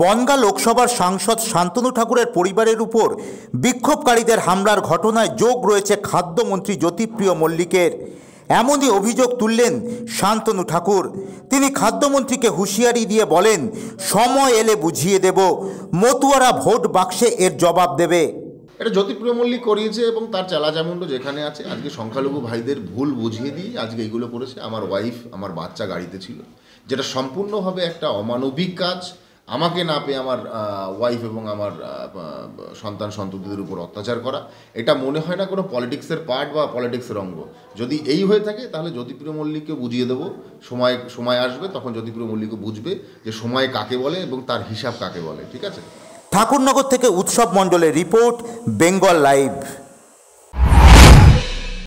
বনগা লোকসভার সাংসদ শান্তনু ঠাকুরের পরিবারের উপর বিক্ষোভকারীদের হামলার ঘটনায় যোগ রয়েছে খাদ্যমন্ত্রী জ্যোতিপ্রিয় মল্লিকের এমনই অভিযোগ তুললেন শান্তনু ঠাকুর তিনি খাদ্যমন্ত্রীকে হুঁশিয়ারি দিয়ে বলেন সময় এলে বুঝিয়ে দেব মতুয়ারা ভোট বাক্সে এর জবাব দেবে এটা জ্যোতিপ্রিয় মল্লিক করিয়েছে এবং তার চালাচামুন্ড যেখানে আছে আজকে সংখ্যালঘু ভাইদের ভুল বুঝিয়ে দিয়ে আজকে এগুলো করেছে আমার ওয়াইফ আমার বাচ্চা গাড়িতে ছিল যেটা সম্পূর্ণভাবে একটা অমানবিক কাজ আমাকে না পেয়ে আমার ওয়াইফ এবং আমার সন্তান সন্ততিদের উপর অত্যাচার করা এটা মনে হয় না কোনো পলিটিক্সের পার্ট বা পলিটিক্সের অঙ্গ যদি এই হয়ে থাকে তাহলে জ্যোতিপ্রিয় মল্লিককে বুঝিয়ে দেবো সময় সময় আসবে তখন জ্যোতিপ্রিয় মল্লিকও বুঝবে যে সময় কাকে বলে এবং তার হিসাব কাকে বলে ঠিক আছে ঠাকুরনগর থেকে উৎসব মণ্ডলের রিপোর্ট বেঙ্গল লাইভ